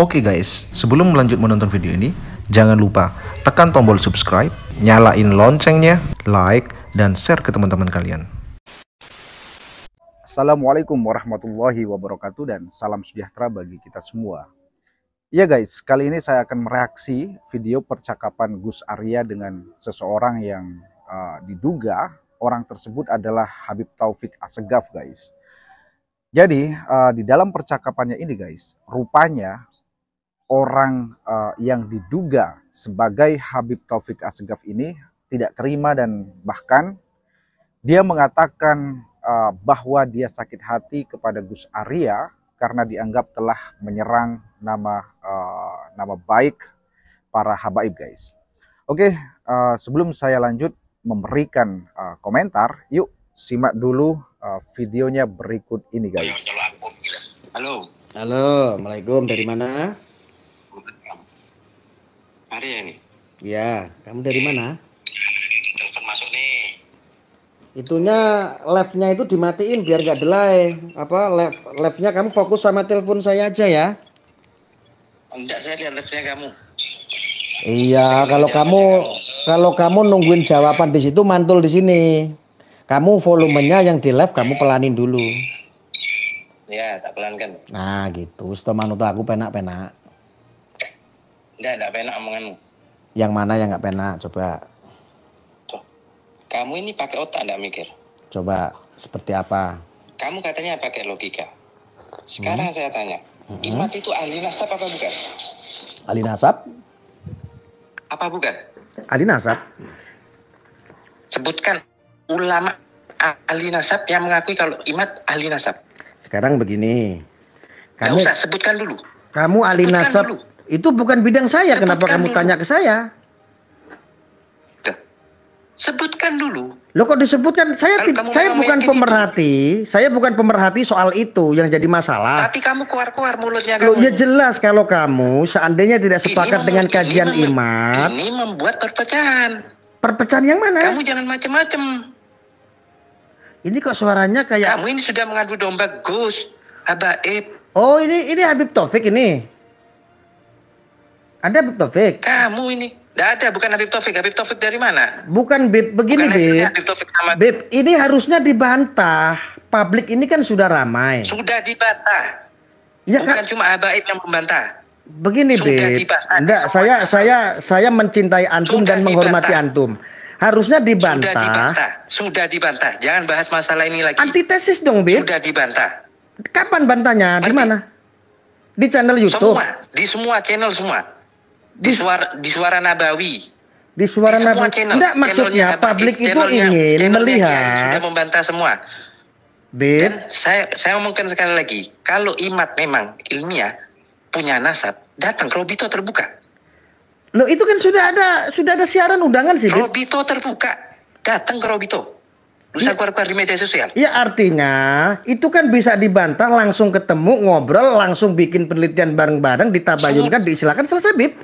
Oke okay guys, sebelum lanjut menonton video ini, jangan lupa tekan tombol subscribe, nyalain loncengnya, like, dan share ke teman-teman kalian. Assalamualaikum warahmatullahi wabarakatuh dan salam sejahtera bagi kita semua. Ya guys, kali ini saya akan mereaksi video percakapan Gus Arya dengan seseorang yang uh, diduga orang tersebut adalah Habib Taufik Asegaf guys. Jadi uh, di dalam percakapannya ini guys, rupanya orang uh, yang diduga sebagai Habib Taufik Asgaf ini tidak terima dan bahkan dia mengatakan uh, bahwa dia sakit hati kepada Gus Arya karena dianggap telah menyerang nama uh, nama baik para habaib guys. Oke, uh, sebelum saya lanjut memberikan uh, komentar, yuk simak dulu uh, videonya berikut ini guys. Halo. Halo, Assalamualaikum dari mana? Arya ini. Ya, kamu dari mana? Telepon masuk nih. Itunya live-nya itu dimatiin biar gak delay. Apa live live-nya kamu fokus sama telepon saya aja ya. Enggak, saya lihat live-nya kamu. Iya, kalau kamu kalau kamu nungguin jawaban di situ mantul di sini. Kamu volumenya yang di live kamu pelanin dulu. Ya, tak pelankan. Nah, gitu. Setelah manut aku penak-penak. Enggak, enggak penak omonganmu. Yang mana yang enggak penak? Coba. Kamu ini pakai otak enggak mikir? Coba, seperti apa? Kamu katanya pakai logika. Sekarang hmm. saya tanya, hmm. Imat itu ahli nasab apa bukan? Ahli nasab? Apa bukan? Ahli nasab. Sebutkan ulama ahli nasab yang mengakui kalau Imat ahli nasab. Sekarang begini. Kamu Gak usah sebutkan dulu. Kamu ahli sebutkan nasab. Dulu. Itu bukan bidang saya. Sebutkan Kenapa kamu dulu. tanya ke saya? Sebutkan dulu. Lo kok disebutkan? Saya tidak. kamu saya bukan gitu. pemerhati. Itu. Saya bukan pemerhati soal itu yang jadi masalah. Tapi kamu keluar-keluar mulutnya. Lo ya jelas kalau kamu seandainya tidak sepakat ini dengan kajian ini imat. Ini membuat perpecahan. Perpecahan yang mana? Kamu jangan macam-macam. Ini kok suaranya kayak. Kamu ini sudah mengadu domba Gus, Habaib. Oh ini ini Habib Taufik ini. Anda Habib Taufik? Kamu ini. Tidak ada, bukan Habib Taufik. Habib Taufik dari mana? Bukan, Bib. Begini, bukan Bib. Habib Bib, ini harusnya dibantah. Publik ini kan sudah ramai. Sudah dibantah. Ya, bukan kan? cuma Habib yang membantah. Begini, sudah Bib. Dibantah. Enggak, saya saya saya mencintai antum sudah dan menghormati antum. Harusnya dibantah. Sudah dibantah. Sudah dibantah. Jangan bahas masalah ini lagi. Antitesis dong, Bib. Sudah dibantah. Kapan bantahnya? Di mana? Di channel YouTube. Semua, di semua channel semua di suara di suara Nabawi di suara di Nabawi channel, enggak maksudnya publik itu ingin melihat sudah membantah semua Dan saya saya omongkan sekali lagi kalau imat memang ilmiah punya nasab datang ke Robito terbuka lo itu kan sudah ada sudah ada siaran undangan sih Robito Robito terbuka datang ke Robito Lusa iya. keluar-keluar di media sosial. ya artinya itu kan bisa dibantah langsung ketemu ngobrol langsung bikin penelitian bareng-bareng ditabayunkan diistilahkan selesai bib.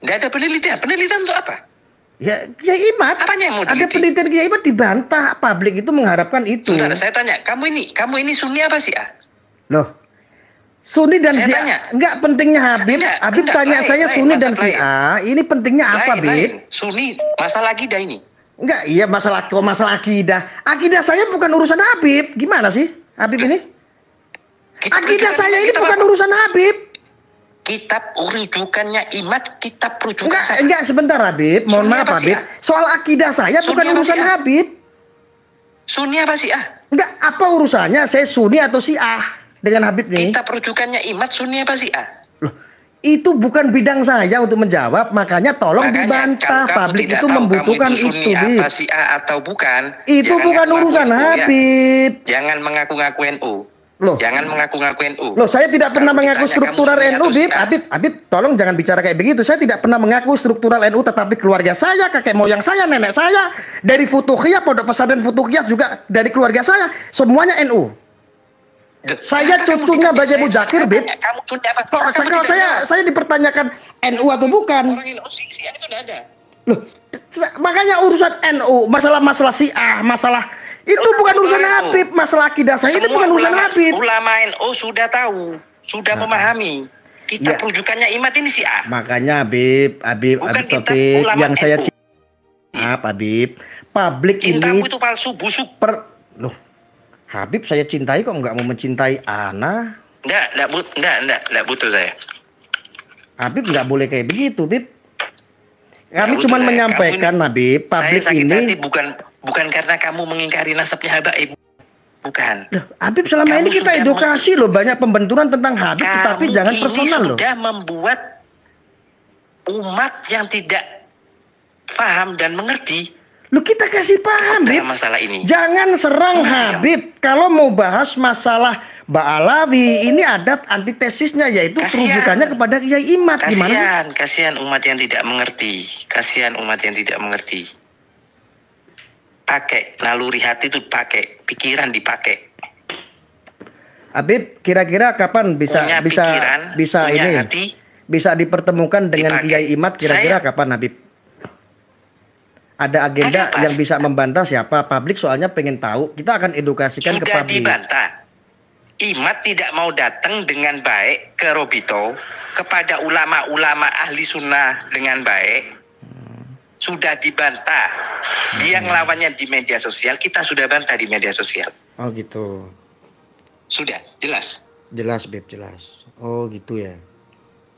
Nggak ada penelitian. Penelitian untuk apa? Ya, ya Imat. Apanya yang mau Ada penelitian ya Imat dibantah. Publik itu mengharapkan itu. Bentar, saya tanya, kamu ini, kamu ini Sunni apa sih? Ah? Loh, Sunni dan si Tanya. Enggak pentingnya Habib. Enggak, Habib enggak, tanya lain, saya lain, Sunni dan A, Ini pentingnya lain, apa, Bib? Sunni masalah akidah ini. Enggak, iya masalah kok masalah akidah. Akidah saya bukan urusan Habib. Gimana sih Habib ini? akidah saya ini bukan urusan Habib kitab rujukannya imat, kitab rujukan enggak, saya. Enggak, sebentar Habib. Mohon Sunni maaf Habib. Ah? Soal akidah saya Sunni bukan urusan ah? Habib. Sunni apa sih ah? Enggak, apa urusannya saya Sunni atau si ah dengan Habib nih? Kitab rujukannya imat Sunni apa ah? Loh, itu bukan bidang saya untuk menjawab, makanya tolong makanya, dibantah. Publik itu membutuhkan itu, itu apa sih ah atau bukan? Itu bukan urusan ya. Habib. Jangan mengaku-ngaku NU. Loh. Jangan mengaku-ngaku NU. Loh, saya tidak pernah mengaku struktural NU, Bib. Habib, Habib, tolong jangan bicara kayak begitu. Saya tidak pernah mengaku struktural NU, tetapi keluarga saya, kakek moyang saya, nenek saya, dari Futuhiyah, Pondok Pesantren Futuhiyah juga dari keluarga saya, semuanya NU. Duh, saya cucunya Bajai Mujakir, Bib. Kamu sudah apa? saya, kamu saya, saya dipertanyakan NU atau bukan. Loh, makanya urusan NU, masalah-masalah si ah masalah itu bukan urusan Habib, laki akidah saya ini bukan urusan Habib. Ulama NU oh, sudah tahu, sudah nah. memahami. Kita ya. rujukannya imat ini sih ah. Makanya Habib, Habib, bukan Habib Topik yang saya Maaf Habib, publik Cintamu ini itu palsu, busuk. Per... Loh, Habib saya cintai kok nggak mau mencintai Ana? Enggak, enggak, but, enggak, enggak, enggak butuh saya. Habib nggak boleh kayak begitu, Bib. Kami cuma menyampaikan, Habib, publik ini bukan Bukan karena kamu mengingkari nasabnya Habaib. Bukan. Loh, Habib selama kamu ini kita edukasi loh banyak pembenturan tentang Habib kamu tetapi jangan ini personal loh. sudah membuat umat yang tidak paham dan mengerti Lu kita kasih paham, Bib. masalah ini. Jangan serang oh, Habib. Ya. Kalau mau bahas masalah Ba'alawi, ini adat antitesisnya yaitu perujukannya kepada Kiai Imat. Kasian, Gimana? kasihan umat yang tidak mengerti. Kasihan umat yang tidak mengerti pakai, naluri hati itu dipakai, pikiran dipakai. Habib, kira-kira kapan bisa punya bisa pikiran, bisa punya ini hati, bisa dipertemukan dengan Kiai Imat kira-kira kapan Habib? Ada agenda ada yang bisa membantah siapa? Publik soalnya pengen tahu. Kita akan edukasikan Sudah ke publik. dibantah. Imat tidak mau datang dengan baik ke Robito kepada ulama-ulama ahli sunnah dengan baik sudah dibantah. Dia hmm. ngelawannya di media sosial, kita sudah bantah di media sosial. Oh gitu. Sudah, jelas. Jelas, Beb, jelas. Oh gitu ya.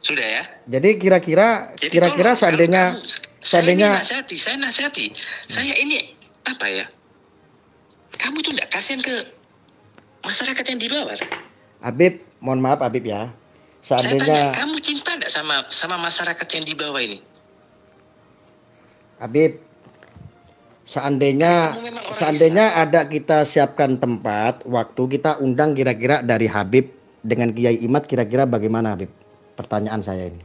Sudah ya. Jadi kira-kira kira-kira seandainya kamu, seandainya saya nasihati, saya nasihati. Saya ini apa ya? Kamu tuh enggak kasihan ke masyarakat yang di bawah. Abib, mohon maaf Abib ya. Seandainya saya tanya, kamu cinta enggak sama sama masyarakat yang di bawah ini? Habib seandainya seandainya Islam. ada kita siapkan tempat waktu kita undang kira-kira dari Habib dengan Kiai Imat kira-kira bagaimana Habib pertanyaan saya ini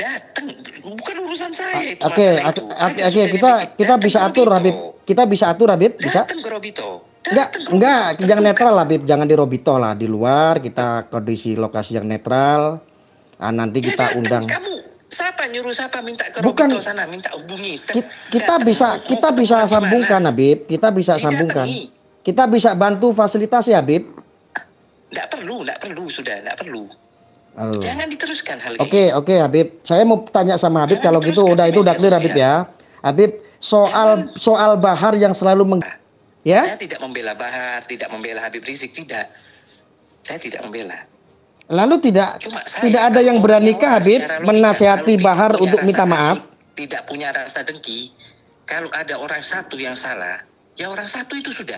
datang bukan urusan saya ah, oke okay, oke okay, okay, kita kita bisa atur Robito. Habib kita bisa atur Habib bisa ke Robito Enggak, enggak, jangan netral lah Bib, jangan di Robito lah, di luar kita kondisi lokasi yang netral. Ah nanti iya, kita ya, undang. Kamu siapa nyuruh siapa minta ke Bukan, Robito sana minta hubungi. Ter, kita bisa kita bisa sambungkan Habib, kita bisa Tidak sambungkan. Temi. Kita bisa bantu fasilitas ya Habib. enggak perlu, enggak perlu sudah, enggak perlu. Halo. Jangan diteruskan hal ini. Oke, okay, oke okay, Habib. Saya mau tanya sama Habib Jangan kalau gitu udah itu udah clear Habib ya. Habib, soal Jangan. soal Bahar yang selalu meng Ya? Saya tidak membela Bahar, tidak membela Habib Rizik, tidak. Saya tidak membela. Lalu tidak Cuma tidak ada yang berani Habib menasihati Bahar untuk minta maaf? tidak punya rasa dengki. Kalau ada orang satu yang salah, ya orang satu itu sudah.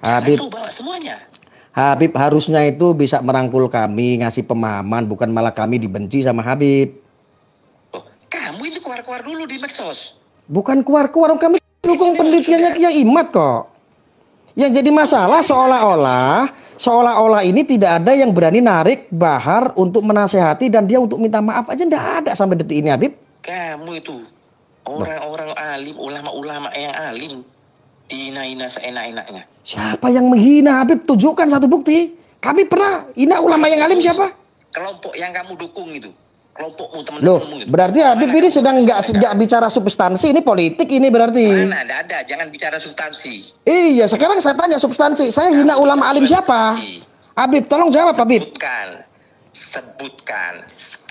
Habib. itu bawa semuanya. Habib harusnya itu bisa merangkul kami, ngasih pemahaman, bukan malah kami dibenci sama Habib. Oh, kamu itu keluar-keluar dulu di medsos. Bukan keluar-keluar, kami dukung penelitiannya Kiai Imat kok. Yang jadi masalah seolah-olah seolah-olah ini tidak ada yang berani narik Bahar untuk menasehati dan dia untuk minta maaf aja tidak ada sampai detik ini Habib. Kamu itu orang-orang alim, ulama-ulama yang alim dihina-hina seenak-enaknya. Siapa yang menghina Habib? Tunjukkan satu bukti. Kami pernah hina ulama yang alim siapa? Kelompok yang kamu dukung itu kelompokmu teman teman Loh, gitu. berarti Habib ini sedang nggak sejak bicara substansi, ini politik ini berarti. Mana ada, ada, jangan bicara substansi. Iya, sekarang saya tanya substansi. Saya hina Habib ulama alim siapa? Habib, tolong jawab Habib. Sebutkan. Sebutkan.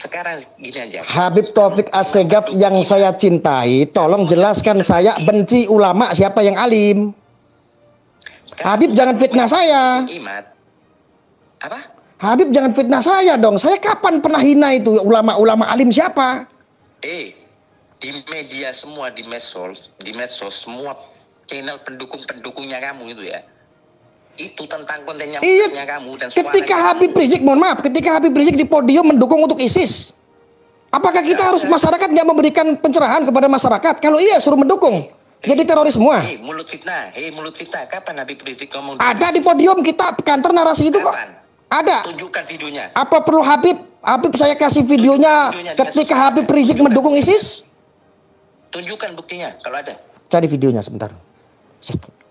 Sekarang gini aja. Habib Taufik Assegaf yang saya cintai, tolong jelaskan saya benci ulama siapa yang alim. Habib jangan fitnah saya. Imat. Apa? Habib jangan fitnah saya dong. Saya kapan pernah hina itu ulama-ulama alim siapa? Eh, di media semua di medsos, di medsos semua channel pendukung-pendukungnya kamu itu ya. Itu tentang kontennya iya, kamu dan Ketika Habib Rizik, mohon maaf, ketika Habib Rizik di podium mendukung untuk ISIS. Apakah kita iya. harus masyarakat nggak memberikan pencerahan kepada masyarakat? Kalau iya suruh mendukung. Eh, Jadi teroris semua. Hei, eh, mulut fitnah. Hei, eh, mulut fitnah. Kapan Habib Rizik ngomong? Ada di podium kita kantor narasi itu kapan? kok. Ada. Tunjukkan videonya. Apa perlu Habib? Habib saya kasih videonya, videonya ketika kasih. Habib Rizik Tunjukkan. mendukung ISIS? Tunjukkan buktinya kalau ada. Cari videonya sebentar.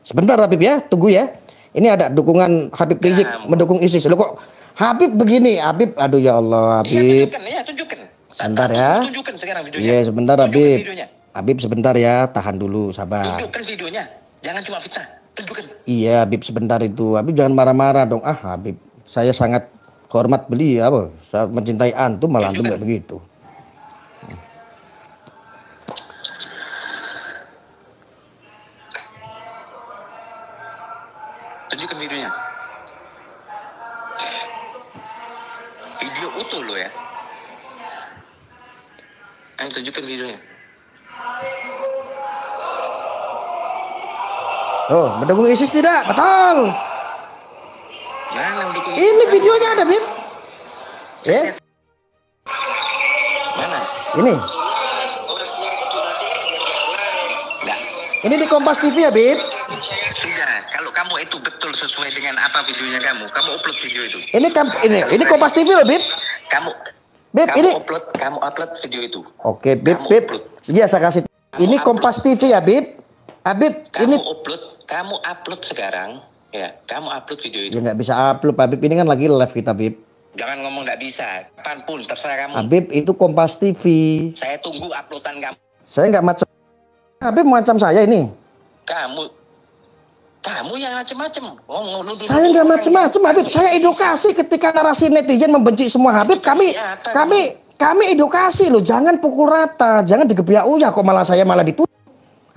Sebentar Habib ya, tunggu ya. Ini ada dukungan Habib nah, Rizik nah, mendukung ISIS. Loh kok Habib begini, Habib aduh ya Allah, iya, Habib. Iya, tunjukkan, ya, tunjukkan. Sebentar ya. Tunjukkan sekarang videonya. Iya, sebentar tunjukkan Habib. Videonya. Habib sebentar ya, tahan dulu, sabar. Tunjukkan videonya. Jangan cuma fitnah. Tunjukkan. Iya, Habib sebentar itu. Habib jangan marah-marah dong. Ah, Habib saya sangat hormat beliau, sangat mencintai antum malah antum kayak begitu. Tunjukkan videonya. Video utuh lo ya. Ayo tunjukkan videonya. Oh, mendukung ISIS tidak? Betul. Ya. Mana Ini videonya ada, Bib. Eh? Mana? Ini. Nah. Ini di Kompas TV ya, Bib? Sudah, kalau kamu itu betul sesuai dengan apa videonya kamu, kamu upload video itu. Ini kam ini ini Kompas TV loh, Bib. Kamu Bib, kamu ini upload, kamu upload video itu. Oke, Bib, kamu Bib. Upload. Biasa kasih. Kamu ini upload. Kompas TV ya, Bib. Abib, ah, kamu ini upload, kamu upload sekarang Ya, kamu upload video itu. Ya nggak bisa upload, Habib. Ini kan lagi live kita, Habib. Jangan ngomong nggak bisa. kapan pun terserah kamu. Habib, itu Kompas TV. Saya tunggu uploadan kamu. Saya nggak macam. Habib macam saya ini. Kamu kamu yang macam-macam macam Oh, saya nggak macam-macam Habib. Saya edukasi ketika narasi netizen membenci semua Habib. Kami, kami, kami edukasi loh. Jangan pukul rata, jangan digebiak uya oh kok malah saya malah ditutup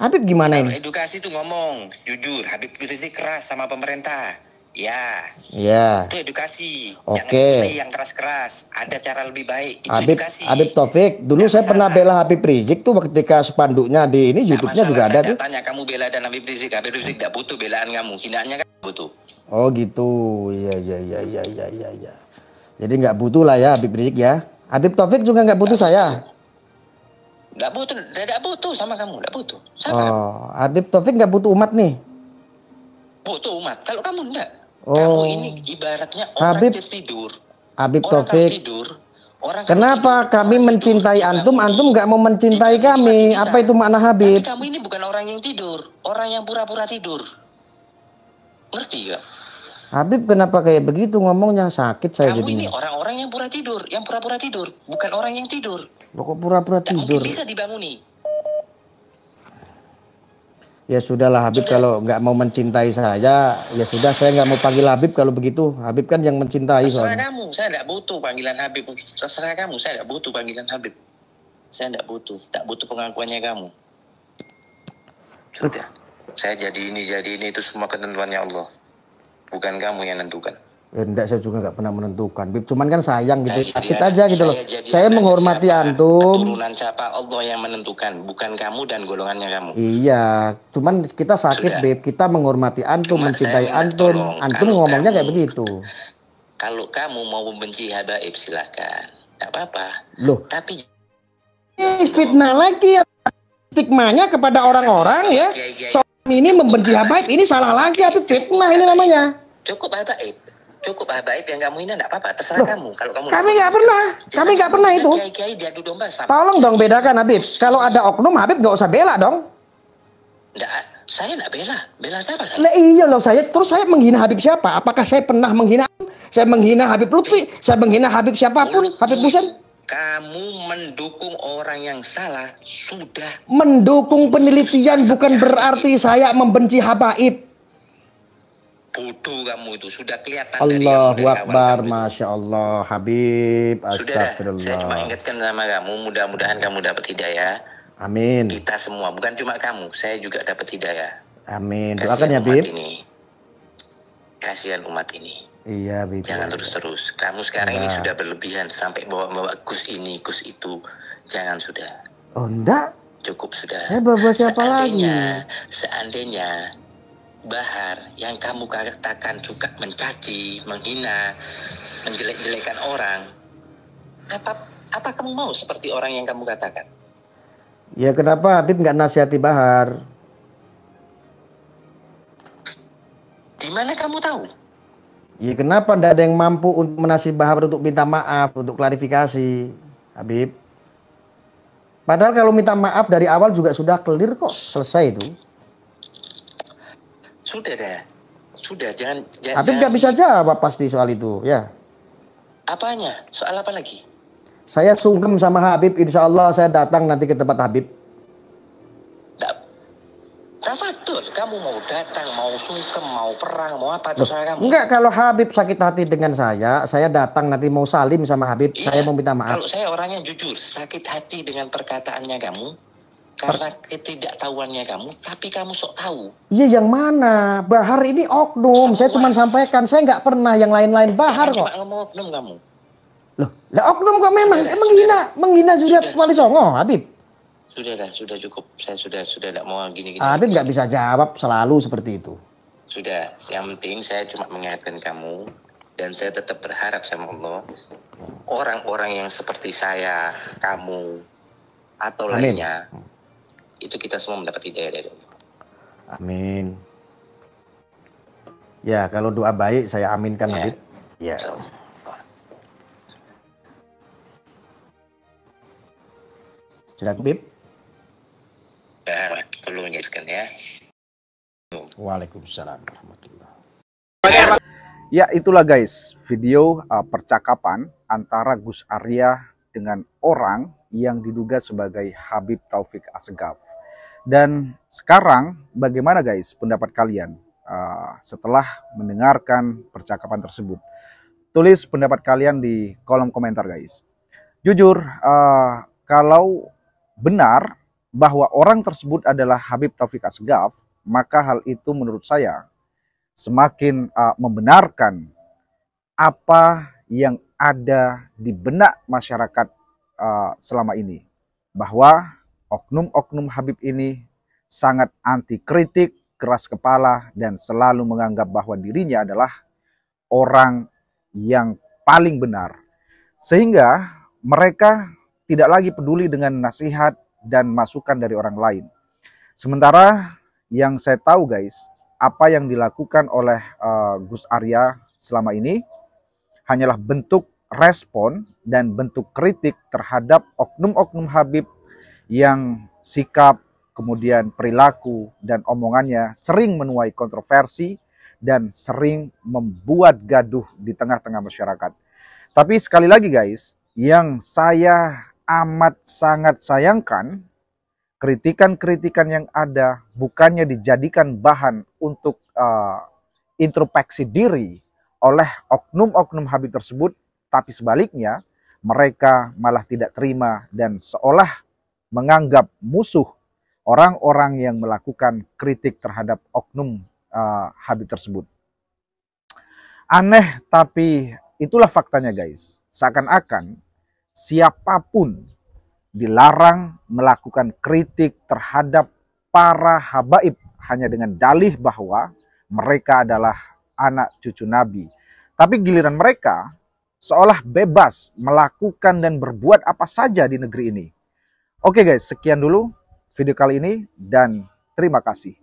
Habib gimana ini? Edukasi tuh ngomong, jujur. Habib Rizik keras sama pemerintah. Ya. Ya. Itu edukasi. Oke. Okay. Yang keras-keras. Ada cara lebih baik. Itu Habib, edukasi. Habib Taufik, dulu Gak saya masalah. pernah bela Habib Rizik tuh ketika spanduknya di ini YouTube-nya juga ada tuh. Tanya kamu bela dan Habib Rizik. Habib Rizik tidak butuh belaan kamu. Hinaannya kan butuh. Oh gitu. Iya, iya iya iya iya iya iya. Jadi nggak butuh lah ya Habib Rizik ya. Habib Taufik juga nggak butuh gak. saya. Gak butuh, tidak butuh sama kamu, tidak butuh. Sama oh, kamu. Habib Taufik nggak butuh umat nih? Butuh umat. Kalau kamu enggak, oh. kamu ini ibaratnya orang Habib, tidur. Habib Taufik. Tidur, orang Kenapa kami orang mencintai tidur, antum, antum nggak mau mencintai kami? Apa itu makna Habib? Tapi kamu ini bukan orang yang tidur, orang yang pura-pura tidur. Ngerti gak? Habib kenapa kayak begitu ngomongnya sakit saya kamu jadinya. ini orang-orang yang pura tidur, yang pura-pura tidur, bukan orang yang tidur. Lo kok pura-pura tidur? Bisa bisa dibanguni. Ya sudahlah Habib sudah. kalau nggak mau mencintai saya, ya sudah saya nggak mau panggil Habib kalau begitu. Habib kan yang mencintai Terserah soalnya. kamu, saya nggak butuh panggilan Habib. Terserah kamu, saya nggak butuh panggilan Habib. Saya nggak butuh, tak butuh pengakuannya kamu. Sudah, saya jadi ini, jadi ini itu semua ketentuannya Allah. Bukan kamu yang nentukan. Eh, enggak saya juga nggak pernah menentukan Cuman kan sayang gitu. Nah, Sakit aja gitu loh. Saya menghormati siapa, antum. Keturunan siapa Allah yang menentukan, bukan kamu dan golongannya kamu. Iya, cuman kita sakit Sudah. Bib. Kita menghormati antum, Cuma mencintai antum. antum ngomongnya kayak begitu. Kalau kamu mau membenci habaib silahkan. Enggak apa-apa. Loh. Tapi ini fitnah lagi ya. Stigmanya kepada orang-orang ya. Iya, iya, iya. Soal ini membenci habaib, ini salah lagi, tapi fitnah ini namanya. Cukup habaib cukup ah baik yang kamu ini enggak apa-apa terserah Loh, kamu kalau kamu kami nggak pernah kami nggak pernah itu kiai kaya diadu domba sama tolong dong bedakan Habib kalau ada oknum Habib nggak usah bela dong enggak saya enggak bela bela siapa saya nah, iya loh saya terus saya menghina Habib siapa apakah saya pernah menghina saya menghina Habib Lutfi saya menghina Habib siapapun Lutfi. Habib Busan kamu mendukung orang yang salah sudah mendukung penelitian bukan berarti saya membenci habaib bodoh kamu itu sudah kelihatan Allah dari Akbar Masya Allah Habib Astagfirullah saya cuma ingatkan sama kamu mudah-mudahan kamu dapat hidayah Amin kita semua bukan cuma kamu saya juga dapat hidayah Amin doakan ya Habib ini kasihan umat ini Iya, Bibi. Jangan terus-terus. Kamu sekarang nah. ini iya. sudah berlebihan sampai bawa-bawa kus ini, kus itu. Jangan sudah. Oh, enggak. Cukup sudah. Saya bawa siapa seandainya, lagi? Seandainya Bahar yang kamu katakan juga mencaci, menghina, menjelek-jelekan orang. Apa apa kamu mau seperti orang yang kamu katakan? Ya kenapa Habib nggak nasihati Bahar? Di mana kamu tahu? Ya kenapa tidak ada yang mampu untuk menasihati Bahar untuk minta maaf, untuk klarifikasi, Habib? Padahal kalau minta maaf dari awal juga sudah clear kok, selesai itu. Sudah deh, Sudah, jangan... jangan Habib nggak bisa jawab pasti soal itu, ya. Apanya? Soal apa lagi? Saya sungkem sama Habib, insya Allah saya datang nanti ke tempat Habib. Tafatul, nah, nah, kamu mau datang, mau sungkem, mau perang, mau apa terserah kamu. Enggak, kalau Habib sakit hati dengan saya, saya datang nanti mau salim sama Habib, iya. saya mau minta maaf. Kalau saya orangnya jujur, sakit hati dengan perkataannya kamu, karena ketidaktahuannya kamu, tapi kamu sok tahu. Iya, yang mana? Bahar ini oknum. Saya cuma sampaikan, saya nggak pernah yang lain-lain Bahar kok. ngomong oknum kamu. Loh, lah oknum kok memang sudah, menghina, sudah. menghina Zuriat Wali Songo, Habib. Sudah dah, sudah cukup. Saya sudah sudah tidak mau gini-gini. Ah, Habib nggak bisa jawab selalu seperti itu. Sudah, yang penting saya cuma mengingatkan kamu dan saya tetap berharap sama Allah orang-orang yang seperti saya, kamu atau Amin. lainnya itu kita semua mendapat hidayah dari Allah. Amin. Ya, kalau doa baik saya aminkan ya. Habib. Ya. Sudah Habib? Ya. perlu menjelaskan ya. Waalaikumsalam warahmatullahi Ya itulah guys video uh, percakapan antara Gus Arya dengan orang yang diduga sebagai Habib Taufik Asgaf. Dan sekarang bagaimana guys pendapat kalian uh, setelah mendengarkan percakapan tersebut? Tulis pendapat kalian di kolom komentar guys. Jujur uh, kalau benar bahwa orang tersebut adalah Habib Taufik Asgaf, maka hal itu menurut saya semakin uh, membenarkan apa yang ada di benak masyarakat uh, selama ini bahwa oknum-oknum Habib ini sangat anti kritik, keras kepala dan selalu menganggap bahwa dirinya adalah orang yang paling benar. Sehingga mereka tidak lagi peduli dengan nasihat dan masukan dari orang lain. Sementara yang saya tahu guys, apa yang dilakukan oleh uh, Gus Arya selama ini hanyalah bentuk respon dan bentuk kritik terhadap oknum-oknum Habib yang sikap, kemudian perilaku dan omongannya sering menuai kontroversi dan sering membuat gaduh di tengah-tengah masyarakat. Tapi sekali lagi guys, yang saya amat sangat sayangkan, kritikan-kritikan yang ada bukannya dijadikan bahan untuk uh, introspeksi diri oleh oknum-oknum Habib tersebut, tapi sebaliknya, mereka malah tidak terima dan seolah menganggap musuh orang-orang yang melakukan kritik terhadap oknum uh, Habib tersebut. Aneh tapi itulah faktanya guys. Seakan-akan siapapun dilarang melakukan kritik terhadap para habaib hanya dengan dalih bahwa mereka adalah anak cucu Nabi. Tapi giliran mereka seolah bebas melakukan dan berbuat apa saja di negeri ini. Oke guys, sekian dulu video kali ini dan terima kasih.